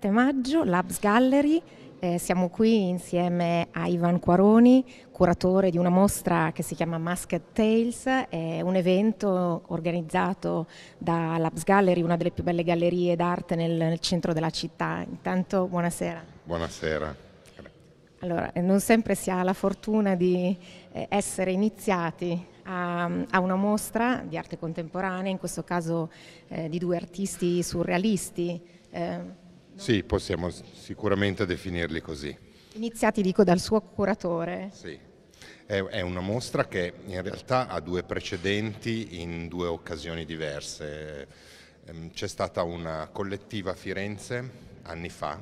7 maggio, Labs Gallery. Eh, siamo qui insieme a Ivan Quaroni, curatore di una mostra che si chiama Masked Tales, è un evento organizzato da Labs Gallery, una delle più belle gallerie d'arte nel, nel centro della città. Intanto buonasera. Buonasera. Allora, eh, non sempre si ha la fortuna di eh, essere iniziati a, a una mostra di arte contemporanea, in questo caso eh, di due artisti surrealisti. Eh, sì, possiamo sicuramente definirli così. Iniziati, dico, dal suo curatore. Sì. È una mostra che in realtà ha due precedenti in due occasioni diverse. Ehm, c'è stata una collettiva a Firenze anni fa,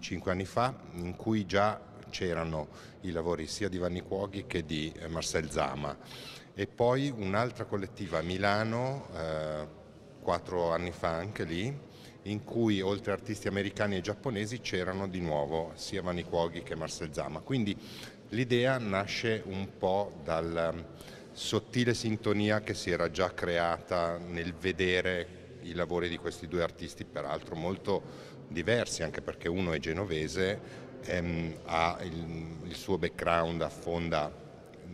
cinque anni fa, in cui già c'erano i lavori sia di Vanni Cuoghi che di eh, Marcel Zama e poi un'altra collettiva a Milano, eh, quattro anni fa anche lì, in cui oltre artisti americani e giapponesi c'erano di nuovo sia Manikoghi che Marcel Zama. Quindi l'idea nasce un po' dalla um, sottile sintonia che si era già creata nel vedere i lavori di questi due artisti, peraltro molto diversi, anche perché uno è genovese, ehm, ha il, il suo background affonda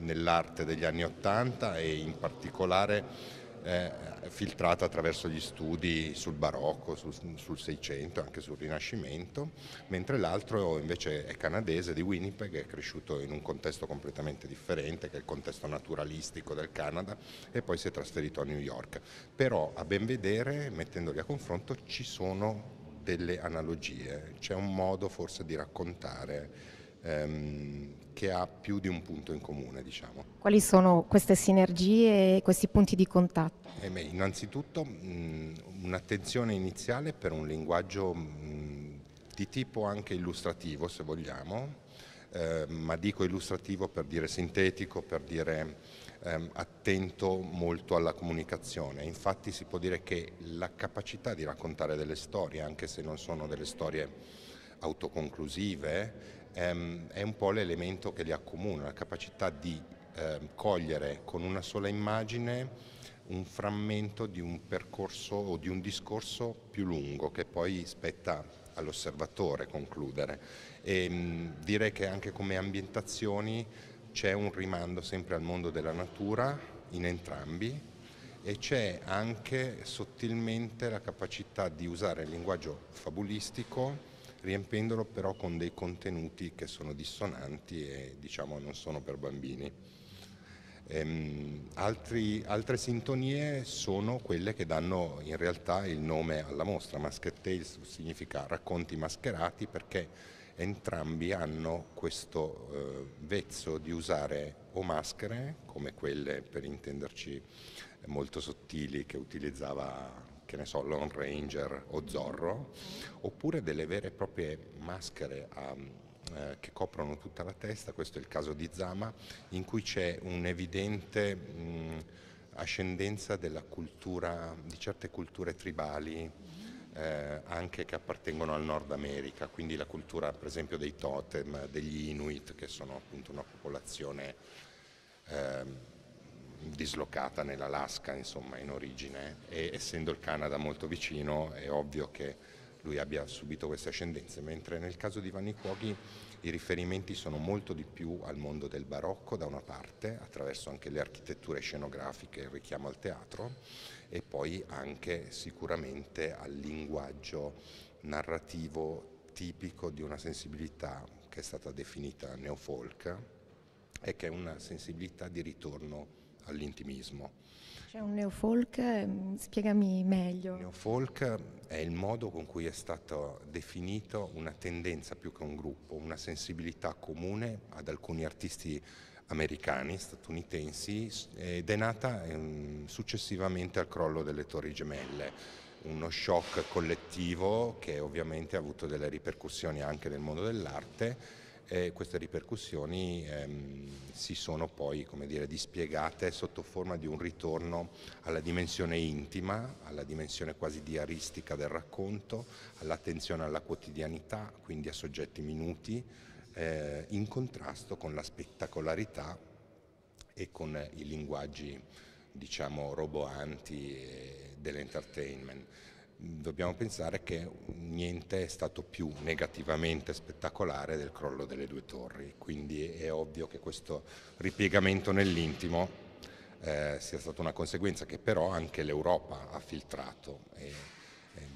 nell'arte degli anni Ottanta e in particolare eh, filtrata attraverso gli studi sul barocco, sul, sul Seicento, anche sul Rinascimento, mentre l'altro invece è canadese di Winnipeg, è cresciuto in un contesto completamente differente, che è il contesto naturalistico del Canada, e poi si è trasferito a New York. Però a ben vedere, mettendoli a confronto, ci sono delle analogie, c'è un modo forse di raccontare ehm, che ha più di un punto in comune. Diciamo. Quali sono queste sinergie e questi punti di contatto? Eh beh, innanzitutto mm, un'attenzione iniziale per un linguaggio mh, mm, di tipo anche illustrativo, se vogliamo, eh, ma dico illustrativo per dire sintetico, per dire ehm, attento molto alla comunicazione. Infatti si può dire che la capacità di raccontare delle storie, anche se non sono delle storie autoconclusive, Ehm, è un po' l'elemento che li accomuna, la capacità di ehm, cogliere con una sola immagine un frammento di un percorso o di un discorso più lungo che poi spetta all'osservatore concludere. E, ehm, direi che anche come ambientazioni c'è un rimando sempre al mondo della natura in entrambi e c'è anche sottilmente la capacità di usare il linguaggio fabulistico riempendolo però con dei contenuti che sono dissonanti e diciamo non sono per bambini. Ehm, altri, altre sintonie sono quelle che danno in realtà il nome alla mostra, Masked Tales significa racconti mascherati perché entrambi hanno questo eh, vezzo di usare o maschere, come quelle per intenderci molto sottili che utilizzava che ne so, Lone Ranger o Zorro, oppure delle vere e proprie maschere a, ehm, eh, che coprono tutta la testa, questo è il caso di Zama, in cui c'è un'evidente mh, ascendenza della cultura, di certe culture tribali eh, anche che appartengono al Nord America, quindi la cultura per esempio dei totem, degli Inuit che sono appunto una popolazione eh, dislocata nell'Alaska insomma in origine e essendo il Canada molto vicino è ovvio che lui abbia subito queste ascendenze, mentre nel caso di Vanni Cuochi i riferimenti sono molto di più al mondo del barocco da una parte, attraverso anche le architetture scenografiche, il richiamo al teatro, e poi anche sicuramente al linguaggio narrativo tipico di una sensibilità che è stata definita neofolk e che è una sensibilità di ritorno all'intimismo. C'è un neofolk, ehm, spiegami meglio. Il neofolk è il modo con cui è stata definita una tendenza più che un gruppo, una sensibilità comune ad alcuni artisti americani, statunitensi, ed è nata ehm, successivamente al crollo delle Torri Gemelle uno shock collettivo che ovviamente ha avuto delle ripercussioni anche nel mondo dell'arte e queste ripercussioni ehm, si sono poi dire, dispiegate sotto forma di un ritorno alla dimensione intima, alla dimensione quasi diaristica del racconto, all'attenzione alla quotidianità, quindi a soggetti minuti, eh, in contrasto con la spettacolarità e con i linguaggi diciamo roboanti eh, dell'entertainment dobbiamo pensare che niente è stato più negativamente spettacolare del crollo delle due torri, quindi è ovvio che questo ripiegamento nell'intimo eh, sia stata una conseguenza che però anche l'Europa ha filtrato. E,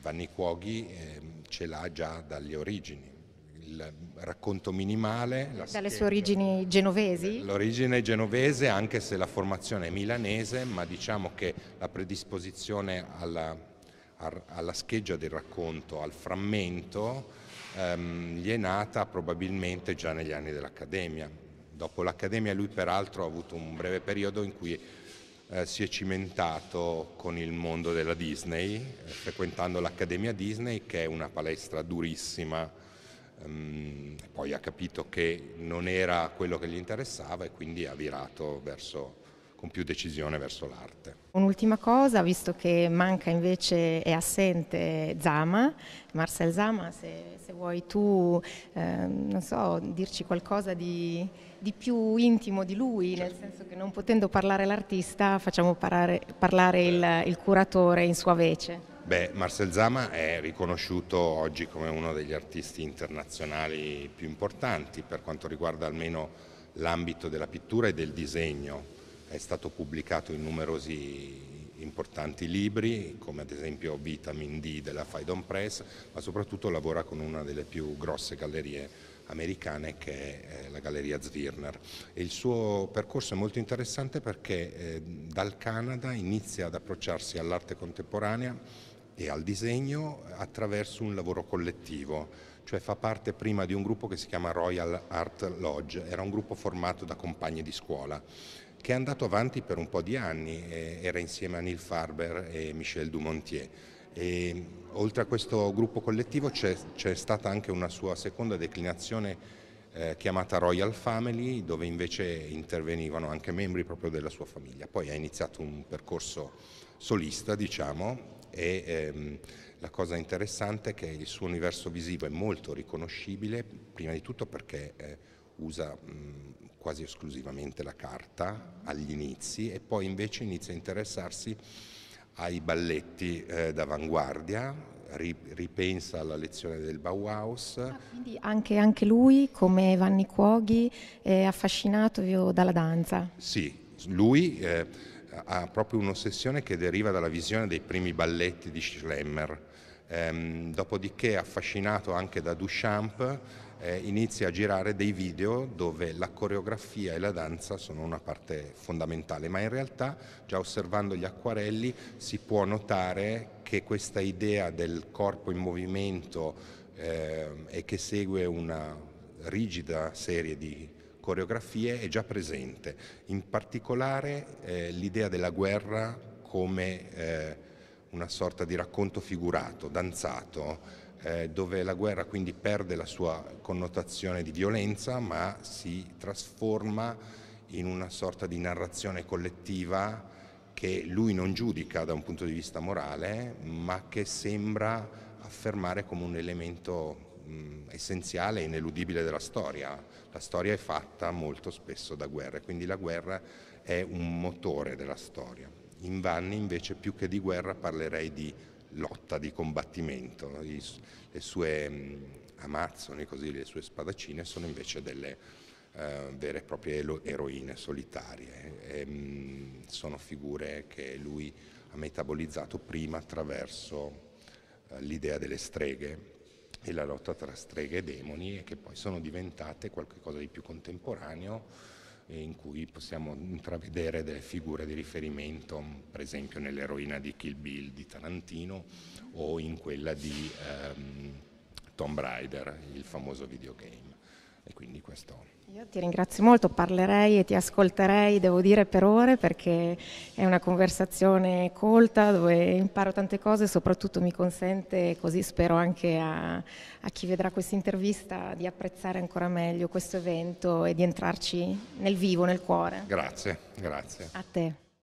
Vanni Cuoghi eh, ce l'ha già dalle origini. Il racconto minimale. Dalle sue origini genovesi? Eh, l'origine genovese, anche se la formazione è milanese, ma diciamo che la predisposizione alla alla scheggia del racconto, al frammento, ehm, gli è nata probabilmente già negli anni dell'Accademia. Dopo l'Accademia lui peraltro ha avuto un breve periodo in cui eh, si è cimentato con il mondo della Disney, eh, frequentando l'Accademia Disney che è una palestra durissima, ehm, poi ha capito che non era quello che gli interessava e quindi ha virato verso con più decisione verso l'arte. Un'ultima cosa, visto che manca invece, è assente Zama, Marcel Zama, se, se vuoi tu, eh, non so, dirci qualcosa di, di più intimo di lui, certo. nel senso che non potendo parlare l'artista facciamo parare, parlare il, certo. il curatore in sua vece. Beh, Marcel Zama è riconosciuto oggi come uno degli artisti internazionali più importanti per quanto riguarda almeno l'ambito della pittura e del disegno, è stato pubblicato in numerosi importanti libri, come ad esempio Vitamin D della Faidon Press, ma soprattutto lavora con una delle più grosse gallerie americane che è eh, la Galleria Zwirner. Il suo percorso è molto interessante perché eh, dal Canada inizia ad approcciarsi all'arte contemporanea e al disegno attraverso un lavoro collettivo, cioè fa parte prima di un gruppo che si chiama Royal Art Lodge, era un gruppo formato da compagni di scuola che è andato avanti per un po' di anni, eh, era insieme a Neil Farber e Michel Dumontier. E, oltre a questo gruppo collettivo c'è stata anche una sua seconda declinazione eh, chiamata Royal Family, dove invece intervenivano anche membri proprio della sua famiglia. Poi ha iniziato un percorso solista, diciamo, e ehm, la cosa interessante è che il suo universo visivo è molto riconoscibile, prima di tutto perché... Eh, usa mh, quasi esclusivamente la carta agli inizi e poi invece inizia a interessarsi ai balletti eh, d'avanguardia, ripensa alla lezione del Bauhaus. Ah, quindi anche, anche, lui, come Vanni Cuoghi, è affascinato dalla danza. Sì, lui eh, ha proprio un'ossessione che deriva dalla visione dei primi balletti di Schlemmer, Ehm, dopodiché, affascinato anche da Duchamp, eh, inizia a girare dei video dove la coreografia e la danza sono una parte fondamentale, ma in realtà già osservando gli acquarelli si può notare che questa idea del corpo in movimento eh, e che segue una rigida serie di coreografie è già presente, in particolare eh, l'idea della guerra come eh, una sorta di racconto figurato, danzato, eh, dove la guerra quindi perde la sua connotazione di violenza ma si trasforma in una sorta di narrazione collettiva che lui non giudica da un punto di vista morale ma che sembra affermare come un elemento essenziale e ineludibile della storia. La storia è fatta molto spesso da guerre, quindi la guerra è un motore della storia. In Vanni invece più che di guerra parlerei di lotta, di combattimento. Le sue mm, amazzoni, così, le sue spadaccine sono invece delle eh, vere e proprie eroine solitarie. E, mh, mm, sono figure che lui ha metabolizzato prima attraverso eh, l'idea delle streghe e la lotta tra streghe e demoni e che poi sono diventate qualcosa di più contemporaneo in cui possiamo intravedere delle figure di riferimento, per esempio nell'eroina di Kill Bill di Tarantino o in quella di ehm, Tomb Raider, il famoso videogame. E quindi questo io ti ringrazio molto, parlerei e ti ascolterei, devo dire, per ore perché è una conversazione colta dove imparo tante cose e soprattutto mi consente, così spero anche a, a chi vedrà questa intervista, di apprezzare ancora meglio questo evento e di entrarci nel vivo, nel cuore. Grazie, grazie. A te.